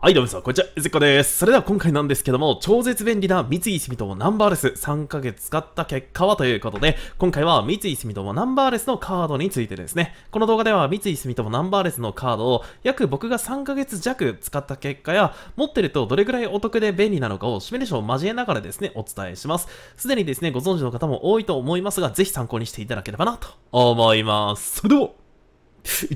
はい、どうもみなさん、こんにちは。ゆずこです。それでは今回なんですけども、超絶便利な三井住友ナンバーレス3ヶ月使った結果はということで、今回は三井住友ナンバーレスのカードについてですね。この動画では三井住友ナンバーレスのカードを約僕が3ヶ月弱使った結果や、持ってるとどれくらいお得で便利なのかをシミュレーションを交えながらですね、お伝えします。すでにですね、ご存知の方も多いと思いますが、ぜひ参考にしていただければなと思います。それでは、いっ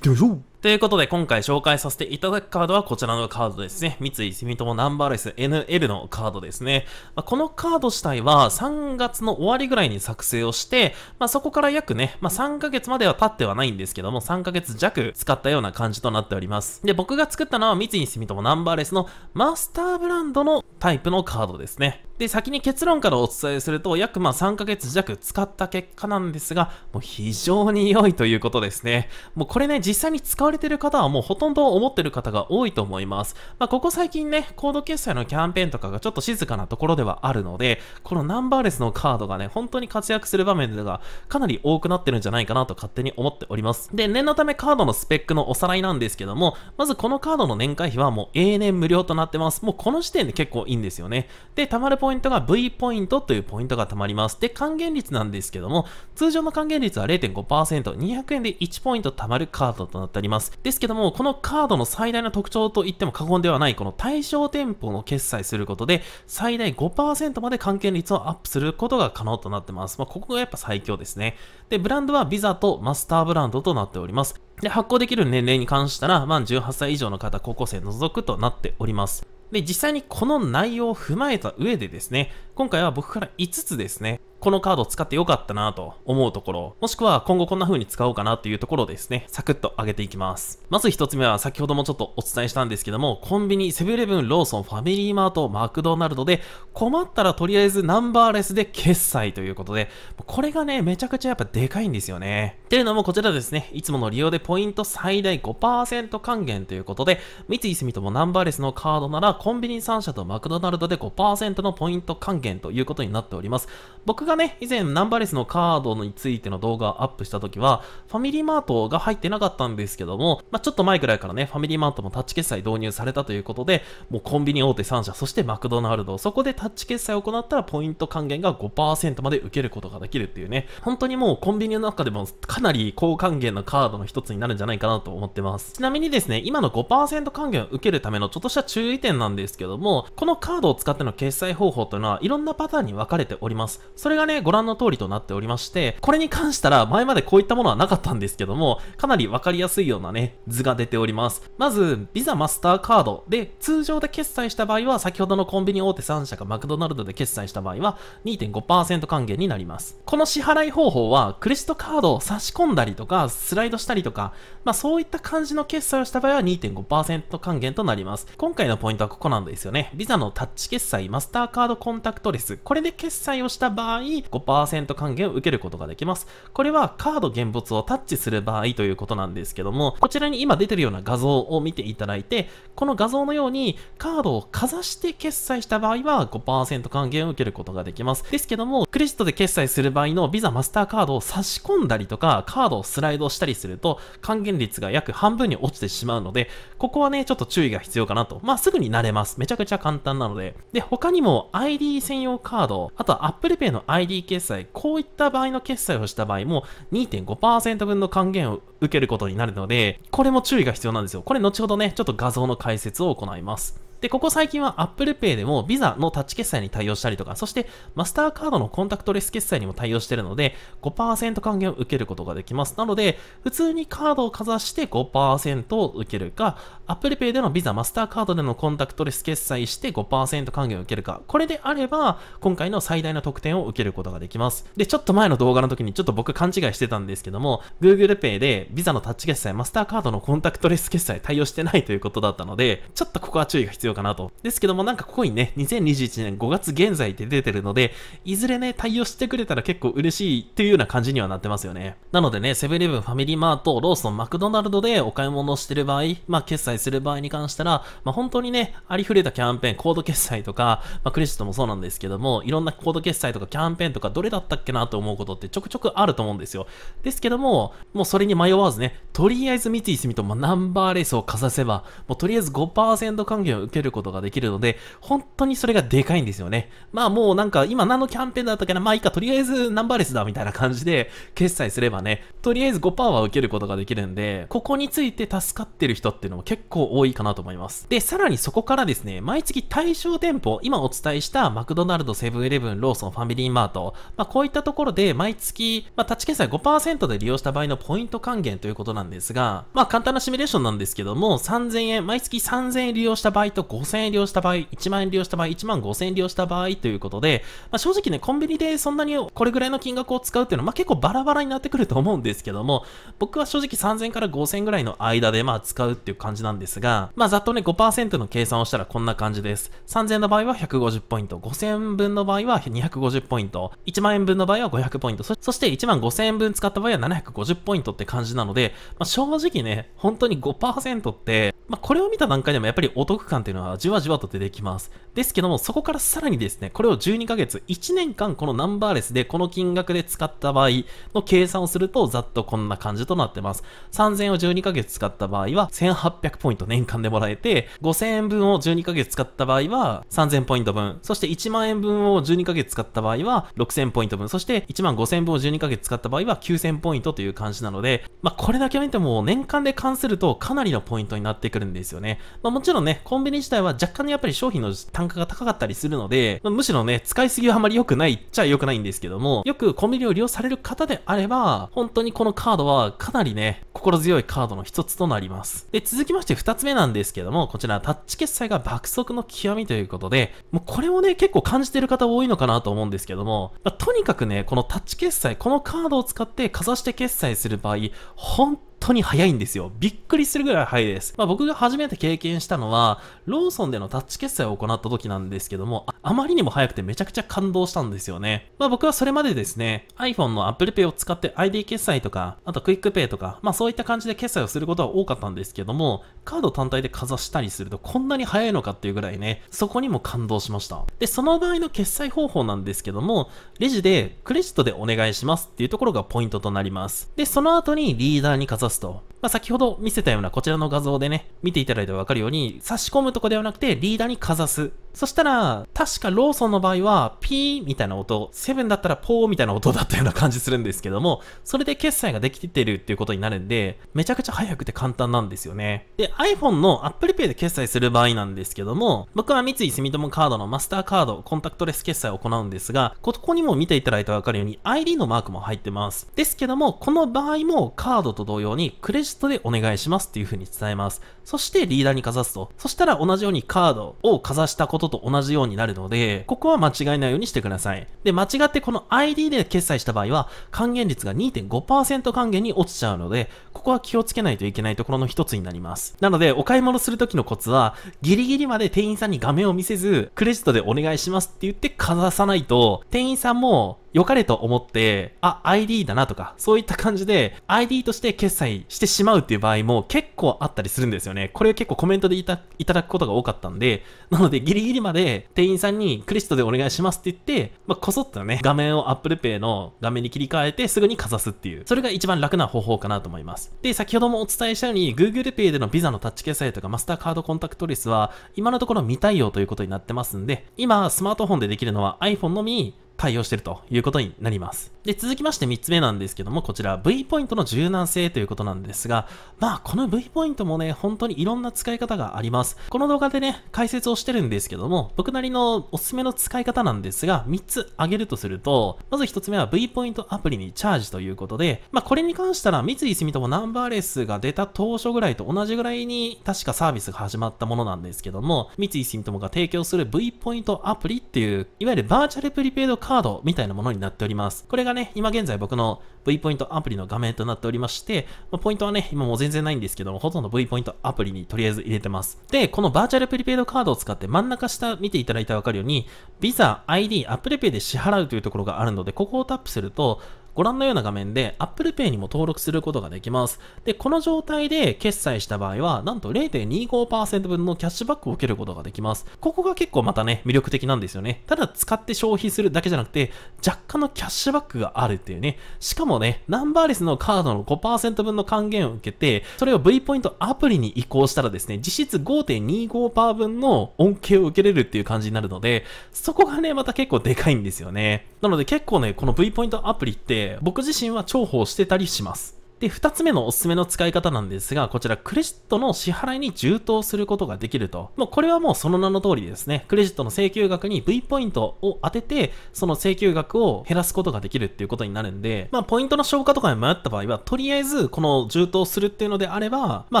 てみましょうということで、今回紹介させていただくカードはこちらのカードですね。三井住友ナンバーレス NL のカードですね。まあ、このカード自体は3月の終わりぐらいに作成をして、まあ、そこから約ね、まあ、3ヶ月までは経ってはないんですけども、3ヶ月弱使ったような感じとなっております。で、僕が作ったのは三井住友ナンバーレスのマスターブランドのタイプのカードですね。で、先に結論からお伝えすると、約まあ3ヶ月弱使った結果なんですが、もう非常に良いということですね。もうこれね、実際に使わわれてる方はもうほとんど思ってる方が多いと思います。まあ、ここ最近ね、コード決済のキャンペーンとかがちょっと静かなところではあるので、このナンバーレスのカードがね、本当に活躍する場面がかなり多くなってるんじゃないかなと勝手に思っております。で、念のためカードのスペックのおさらいなんですけども、まずこのカードの年会費はもう永年無料となってます。もうこの時点で結構いいんですよね。で、貯まるポイントが V ポイントというポイントが貯まります。で、還元率なんですけども、通常の還元率は0.5%、200円で1ポイント貯まるカードとなっております。。ですけども、このカードの最大の特徴と言っても過言ではない、この対象店舗の決済することで、最大5%まで還元率をアップすることが可能となってます。まあ、ここがやっぱ最強ですね。で、ブランドは visa とマスターブランドとなっております。で、発行できる年齢に関したら、まあ、18歳以上の方、高校生除くとなっております。で、実際にこの内容を踏まえた上でですね、今回は僕から5つですね、このカード使ってよかったなと思うところ、もしくは今後こんな風に使おうかなというところですね、サクッと上げていきます。まず一つ目は先ほどもちょっとお伝えしたんですけども、コンビニ、セブンイレブン、ローソン、ファミリーマート、マクドナルドで困ったらとりあえずナンバーレスで決済ということで、これがね、めちゃくちゃやっぱでかいんですよね。っていうのもこちらですね、いつもの利用でポイント最大5%還元ということで、三井住友ナンバーレスのカードならコンビニ3社とマクドナルドで5%のポイント還元ということになっております。僕ががね、以前ナンバーレスのカードについての動画をアップした時は、ファミリーマートが入ってなかったんですけども、まあ、ちょっと前くらいからね、ファミリーマートもタッチ決済導入されたということで、もうコンビニ大手3社、そしてマクドナルド、そこでタッチ決済を行ったらポイント還元が5%まで受けることができるっていうね、本当にもうコンビニの中でもかなり高還元のカードの一つになるんじゃないかなと思ってます。ちなみにですね、今の5%還元を受けるためのちょっとした注意点なんですけども、このカードを使っての決済方法というのは、いろんなパターンに分かれております。それががね、ご覧の通りとなっておりまして、これに関したら前までこういったものはなかったんですけども、かなりわかりやすいようなね、図が出ております。まず、ビザマスターカードで通常で決済した場合は、先ほどのコンビニ大手3社かマクドナルドで決済した場合は、2.5%還元になります。この支払い方法は、クレジットカードを差し込んだりとか、スライドしたりとか、まあそういった感じの決済をした場合は2.5%還元となります。今回のポイントはここなんですよね。ビザのタッチ決済、マスターカードコンタクトレス。これで決済をした場合、に5%還元を受けることができます。これはカード現物をタッチする場合ということなんですけども、こちらに今出てるような画像を見ていただいて、この画像のようにカードをかざして決済した場合は5%還元を受けることができます。ですけども、クレジットで決済する場合のビザマスターカードを差し込んだりとか、カードをスライドしたりすると、還元率が約半分に落ちてしまうので、ここはね、ちょっと注意が必要かなと。まあ、すぐに慣れます。めちゃくちゃ簡単なので。で、他にも ID 専用カード、あとは Apple Pay の ID ID 決済、こういった場合の決済をした場合も2.5%分の還元を受けることになるので、これも注意が必要なんですよ。これ後ほどね、ちょっと画像の解説を行います。で、ここ最近は Apple Pay でも Visa のタッチ決済に対応したりとか、そしてマスターカードのコンタクトレス決済にも対応してるので、5%還元を受けることができます。なので、普通にカードをかざして5%を受けるか、Apple Pay での Visa マスターカードでのコンタクトレス決済して5%還元を受けるか、これであれば、今回の最大の得点を受けることができます。で、ちょっと前の動画の時にちょっと僕勘違いしてたんですけども、Google Pay で Visa のタッチ決済、マスターカードのコンタクトレス決済対応してないということだったので、ちょっとここは注意が必要かなと。ですけどもなんかここにね、2021年5月現在って出てるので、いずれね、対応してくれたら結構嬉しいっていうような感じにはなってますよね。なのでね、セブンイレブン、ファミリーマート、ローソン、マクドナルドでお買い物をしてる場合、まあ決済する場合に関したら、まあ本当にね、ありふれたキャンペーン、コード決済とか、まあクレジットもそうなんですけども、いろんなコード決済とかキャンペーンとかどれだったっけなと思うことってちょくちょくあると思うんですよ。ですけども、もうそれに迷わずね、とりあえず三井住友ナンバーレースをかざせば、もうとりあえず5%還元を受けけることができるので、本当にそれがでかいんですよね。まあもうなんか今何のキャンペーンだったかな、まあいいか、とりあえずナンバーレスだみたいな感じで決済すればね、とりあえず5%は受けることができるんで、ここについて助かってる人っていうのも結構多いかなと思います。で、さらにそこからですね、毎月対象店舗、今お伝えしたマクドナルド、セブンイレブン、ローソン、ファミリーマート、まあこういったところで毎月、まあタッチ決済5%で利用した場合のポイント還元ということなんですが、まあ簡単なシミュレーションなんですけども、3000円、毎月3000円利用した場合と5000円利用した場合、1万円利用した場合、1万5000円利用した場合ということで、まあ、正直ね、コンビニでそんなにこれぐらいの金額を使うっていうのは、まあ、結構バラバラになってくると思うんですけども、僕は正直3000から5000ぐらいの間でまあ使うっていう感じなんですが、まあざっとね5%の計算をしたらこんな感じです。3000の場合は150ポイント、5000分の場合は250ポイント、1万円分の場合は500ポイント、そして1万5000円分使った場合は750ポイントって感じなので、まあ、正直ね、本当に5%って、まあ、これを見た段階でもやっぱりお得感っていうのははじわじわと出てきます。ですけども、そこからさらにですね、これを12ヶ月、1年間このナンバーレスでこの金額で使った場合の計算をすると、ざっとこんな感じとなってます。3000を12ヶ月使った場合は、1800ポイント年間でもらえて、5000円分を12ヶ月使った場合は、3000ポイント分、そして1万円分を12ヶ月使った場合は、6000ポイント分、そして1万5000分を12ヶ月使った場合は、9000ポイントという感じなので、まあ、これだけ見ても、年間で関するとかなりのポイントになってくるんですよね。まあ、もちろんね、コンビニ自体は若干ね、やっぱり商品の単価が高かったりするので、まあ、むしろね、使いすぎはあまり良くないっちゃ良くないんですけども、よくコンビニを利用される方であれば、本当にこのカードはかなりね、心強いカードの一つとなります。で、続きまして二つ目なんですけども、こちらタッチ決済が爆速の極みということで、もうこれをね、結構感じてる方多いのかなと思うんですけども、まあ、とにかくね、このタッチ決済、このカードを使ってかざして決済する場合、本当に早いんですよ。びっくりするぐらい早いです。まあ、僕が初めて経験したのは、ローソンでのタッチ決済を行った時なんですけども、あまりにも早くてめちゃくちゃ感動したんですよね。まあ、僕はそれまでですね、iPhone の Apple Pay を使って ID 決済とか、あとクイックペイとか、まあ、そういった感じで決済をすることは多かったんですけども、カード単体でかざしたりするとこんなに早いのかっていうぐらいね、そこにも感動しました。で、その場合の決済方法なんですけども、レジでクレジットでお願いしますっていうところがポイントとなります。で、その後にリーダーにかざす though. まあ、先ほど見せたようなこちらの画像でね、見ていただいてわかるように、差し込むとかではなくてリーダーにかざす。そしたら、確かローソンの場合は、ピーみたいな音、セブンだったらポーみたいな音だったような感じするんですけども、それで決済ができてるっていうことになるんで、めちゃくちゃ早くて簡単なんですよね。で、iPhone の Apple Pay で決済する場合なんですけども、僕は三井住友カードのマスターカード、コンタクトレス決済を行うんですが、ここにも見ていただいてわかるように、ID のマークも入ってます。ですけども、この場合もカードと同様に、クレジストでお願いしますっていう風に伝えます。そしてリーダーにかざすと。そしたら同じようにカードをかざしたことと同じようになるので、ここは間違えないようにしてください。で、間違ってこの ID で決済した場合は、還元率が2.5%還元に落ちちゃうので、ここは気をつけないといけないところの一つになります。なので、お買い物するときのコツは、ギリギリまで店員さんに画面を見せず、クレジットでお願いしますって言ってかざさないと、店員さんも良かれと思って、あ、ID だなとか、そういった感じで ID として決済してしまうっていう場合も結構あったりするんですよね。これ結構コメントでいただくことが多かったんで、なのでギリギリまで店員さんにクレジットでお願いしますって言って、まあ、こそっとね、画面を Apple Pay の画面に切り替えてすぐにかざすっていう、それが一番楽な方法かなと思います。で、先ほどもお伝えしたように Google Pay での Visa のタッチ決済とかマスターカードコンタクトレスは今のところ未対応ということになってますんで、今スマートフォンでできるのは iPhone のみ対応しているということになります。で、続きまして3つ目なんですけども、こちら V ポイントの柔軟性ということなんですが、まあ、この V ポイントもね、本当にいろんな使い方があります。この動画でね、解説をしてるんですけども、僕なりのおすすめの使い方なんですが、3つ挙げるとすると、まず1つ目は V ポイントアプリにチャージということで、まあ、これに関したら三井住友ナンバーレスが出た当初ぐらいと同じぐらいに、確かサービスが始まったものなんですけども、三井住友が提供する V ポイントアプリっていう、いわゆるバーチャルプリペイドカカードみたいなものになっております。これがね、今現在僕の V ポイントアプリの画面となっておりまして、まあ、ポイントはね、今もう全然ないんですけども、ほとんど V ポイントアプリにとりあえず入れてます。で、このバーチャルプリペイドカードを使って真ん中下見ていただいたらわかるように、Visa、ID、Apple Pay で支払うというところがあるので、ここをタップすると、ご覧のような画面で Apple Pay にも登録することができます。で、この状態で決済した場合は、なんと0.25%分のキャッシュバックを受けることができます。ここが結構またね、魅力的なんですよね。ただ使って消費するだけじゃなくて、若干のキャッシュバックがあるっていうね。しかもね、ナンバーレスのカードの5%分の還元を受けて、それを V ポイントアプリに移行したらですね、実質5.25%分の恩恵を受けれるっていう感じになるので、そこがね、また結構でかいんですよね。なので結構ね、この V ポイントアプリって、で、僕自身は重宝してたりします。で、2つ目のおすすめの使い方なんですが、こちらクレジットの支払いに充当することができると。もうこれはもうその名の通りですね。クレジットの請求額に V ポイントを当てて、その請求額を減らすことができるっていうことになるんで、まあポイントの消化とかに迷った場合は、とりあえずこの充当するっていうのであれば、ま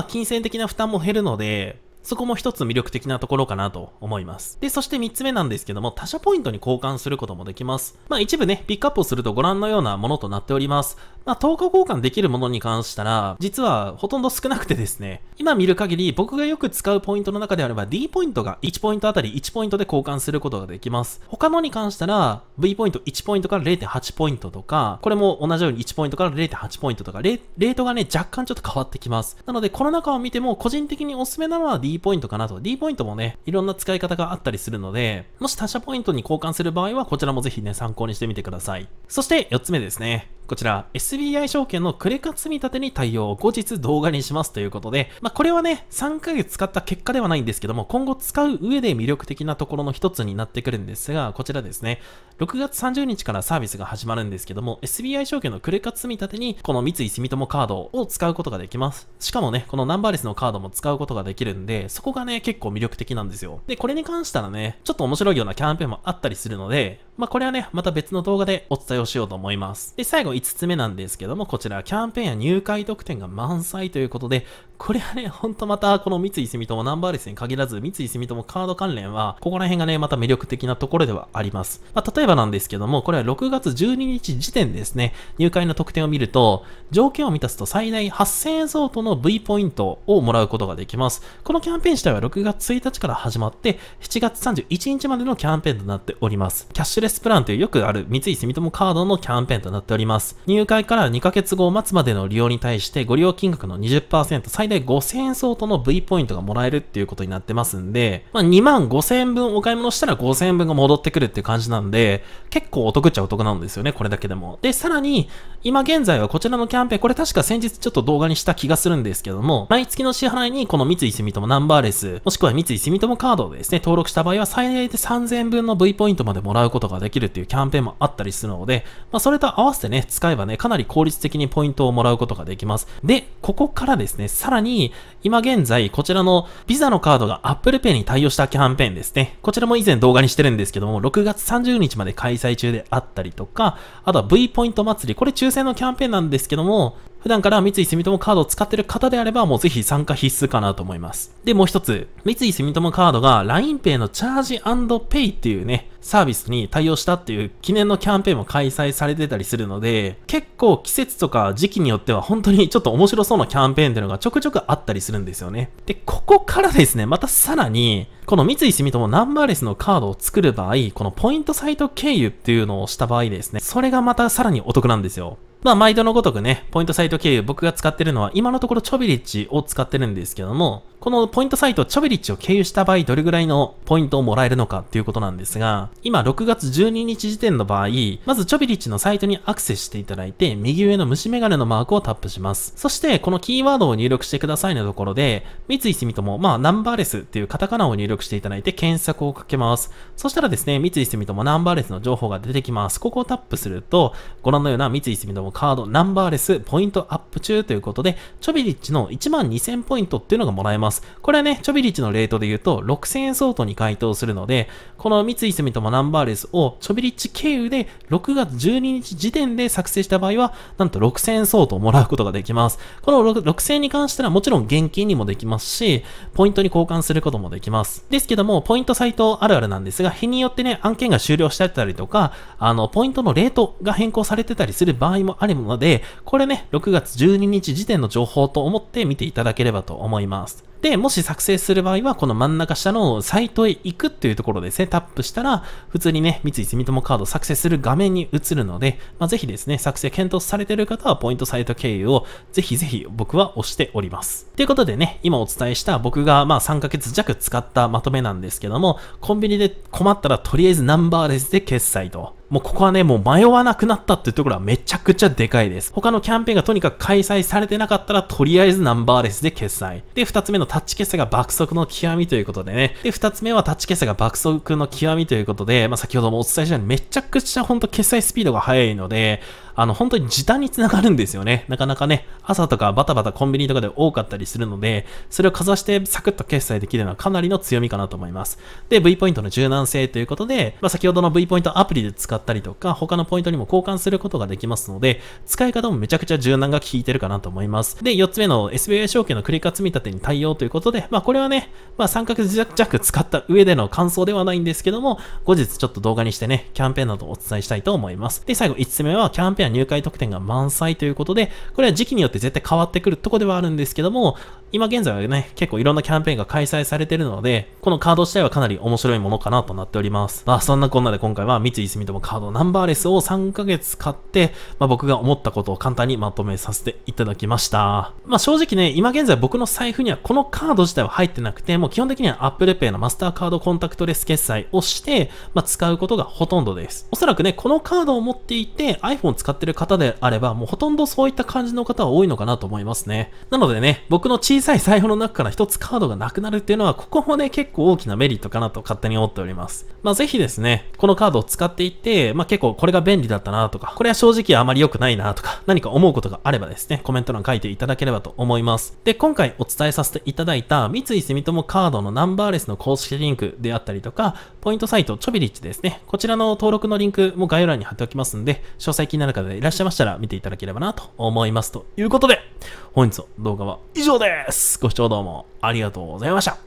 あ金銭的な負担も減るので、そこも一つ魅力的なところかなと思います。で、そして3つ目なんですけども、他社ポイントに交換することもできます。まあ一部ね、ピックアップをするとご覧のようなものとなっております。まあ0日交換できるものに関したら、実はほとんど少なくてですね、今見る限り僕がよく使うポイントの中であれば D ポイントが1ポイントあたり1ポイントで交換することができます。他のに関したら、V ポイント1ポイントから0.8ポイントとか、これも同じように1ポイントから0.8ポイントとか、レートがね、若干ちょっと変わってきます。なので、この中を見ても個人的におすすめなのは D D ポイントかなと。D ポイントもね、いろんな使い方があったりするので、もし他社ポイントに交換する場合は、こちらもぜひね、参考にしてみてください。そして、4つ目ですね。こちら SBI 証券のクレカ積み立てに対応を後日動画にしますということで、まあ、これはね、3ヶ月使った結果ではないんですけども、今後使う上で魅力的なところの一つになってくるんですが、こちらですね、6月30日からサービスが始まるんですけども、SBI 証券のクレカ積み立てに、この三井住友カードを使うことができます。しかもね、このナンバーレスのカードも使うことができるんで、そこがね、結構魅力的なんですよ。で、これに関したらね、ちょっと面白いようなキャンペーンもあったりするので、まあ、これはね、また別の動画でお伝えをしようと思います。で、最後5つ目なんですけども、こちら、キャンペーンや入会特典が満載ということで、これはね、ほんとまた、この三井住友ナンバーレスに限らず、三井住友カード関連は、ここら辺がね、また魅力的なところではあります。まあ、例えばなんですけども、これは6月12日時点ですね、入会の特典を見ると、条件を満たすと最大8000円相当の V ポイントをもらうことができます。このキャンペーン自体は6月1日から始まって、7月31日までのキャンペーンとなっております。キャッシュレスプランというよくある三井住友カードのキャンペーンとなっております。。入会から2ヶ月後を待つまでの利用に対して、ご利用金額の20%、最大5000円相当の V ポイントがもらえるっていうことになってますんで、まあ、2万5000円分お買い物したら5000円分が戻ってくるっていう感じなんで、結構お得っちゃお得なんですよね、これだけでも。で、さらに、今現在はこちらのキャンペーン、これ確か先日ちょっと動画にした気がするんですけども、毎月の支払いにこの三井住友ナンバーレス、もしくは三井住友カードでですね、登録した場合は最大で3000円分の V ポイントまでもらうことができるっていうキャンペーンもあったりするので、まあ、それと合わせてね、使えばね、かなり効率的にポイントをもらうことができます。で、ここからですね、さらに、今現在、こちらの Visa のカードが Apple Pay に対応したキャンペーンですね。こちらも以前動画にしてるんですけども、6月30日まで開催中であったりとか、あとは V ポイント祭り、これ抽選のキャンペーンなんですけども、普段から三井住友カードを使ってる方であれば、もうぜひ参加必須かなと思います。で、もう一つ、三井住友カードが LINEPay のチャージペイっていうね、サービスに対応したっていう記念のキャンペーンも開催されてたりするので、結構季節とか時期によっては本当にちょっと面白そうなキャンペーンっていうのがちょくちょくあったりするんですよね。で、ここからですね、またさらに、この三井住友ナンバーレスのカードを作る場合、このポイントサイト経由っていうのをした場合ですね、それがまたさらにお得なんですよ。まあ、毎度のごとくね、ポイントサイト経由僕が使ってるのは、今のところチョビリッチを使ってるんですけども、このポイントサイト、チョベリッチを経由した場合、どれぐらいのポイントをもらえるのかっていうことなんですが、今6月12日時点の場合、まずチョベリッチのサイトにアクセスしていただいて、右上の虫眼鏡のマークをタップします。そして、このキーワードを入力してくださいのところで、三井住友、まあ、ナンバーレスっていうカタカナを入力していただいて、検索をかけます。そしたらですね、三井住友ナンバーレスの情報が出てきます。ここをタップすると、ご覧のような三井住友カードナンバーレスポイントアップ中ということで、チョベリッチの1万2000ポイントっていうのがもらえます。。これはね、チョビリッチのレートで言うと6000円相当に該当するので、この三井住友ナンバーレスをチョビリッチ経由で6月12日時点で作成した場合は、なんと6000円相当をもらうことができます。この6000円に関してはもちろん現金にもできますし、ポイントに交換することもできます。ですけども、ポイントサイトあるあるなんですが、日によってね、案件が終了してたりとか、あの、ポイントのレートが変更されてたりする場合もあるので、これね、6月12日時点の情報と思って見ていただければと思います。で、もし作成する場合は、この真ん中下のサイトへ行くっていうところですね、タップしたら、普通にね、三井住友カード作成する画面に移るので、まあ、ぜひですね、作成検討されている方は、ポイントサイト経由をぜひぜひ僕は押しております。ということでね、今お伝えした僕がまあ3ヶ月弱使ったまとめなんですけども、コンビニで困ったらとりあえずナンバーレスで決済と。もうここはね、もう迷わなくなったっていうところはめちゃくちゃでかいです。他のキャンペーンがとにかく開催されてなかったら、とりあえずナンバーレスで決済。で、二つ目のタッチ決済が爆速の極みということでね。で、二つ目はタッチ決済が爆速の極みということで、まあ、先ほどもお伝えしたようにめちゃくちゃほんと決済スピードが速いので、あの、本当に時短につながるんですよね。なかなかね、朝とかバタバタコンビニとかで多かったりするので、それをかざしてサクッと決済できるのはかなりの強みかなと思います。で、V ポイントの柔軟性ということで、まあ、先ほどの V ポイントアプリで使ったりとか、他のポイントにも交換することができますので、使い方もめちゃくちゃ柔軟が効いてるかなと思います。で、4つ目の SBA 証券の繰り返積み立てに対応ということで、まあ、これはね、まあ、角弱使った上での感想ではないんですけども、後日ちょっと動画にしてね、キャンペーンなどをお伝えしたいと思います。で、最後5つ目は、キャンペーンペア入会特典が満載ということで、これは時期によって絶対変わってくるとこではあるんですけども、今現在はね、結構いろんなキャンペーンが開催されてるので、このカード自体はかなり面白いものかなとなっております。まあそんなこんなで今回は三井住友カードナンバーレスを3ヶ月買って、まあ僕が思ったことを簡単にまとめさせていただきました。まあ正直ね、今現在僕の財布にはこのカード自体は入ってなくて、もう基本的には Apple Pay のマスターカードコンタクトレス決済をして、まあ使うことがほとんどです。おそらくね、このカードを持っていて iPhone 使使ってる方であれば、もうほとんどそういった感じの方は多いのかなと思いますね。なのでね、僕の小さい財布の中から一つカードがなくなるっていうのは、ここもね、結構大きなメリットかなと勝手に思っております。まあぜひですね、このカードを使っていって、まあ結構これが便利だったなとか、これは正直あまり良くないなとか、何か思うことがあればですね、コメント欄書いていただければと思います。で、今回お伝えさせていただいた三井住友カードのナンバーレスの公式リンクであったりとか、ポイントサイトチョビリッチですね、こちらの登録のリンクも概要欄に貼っておきますんで、詳細気になる方方でいらっしゃいましたら見ていただければなと思います。ということで、本日の動画は以上です。ご視聴どうもありがとうございました。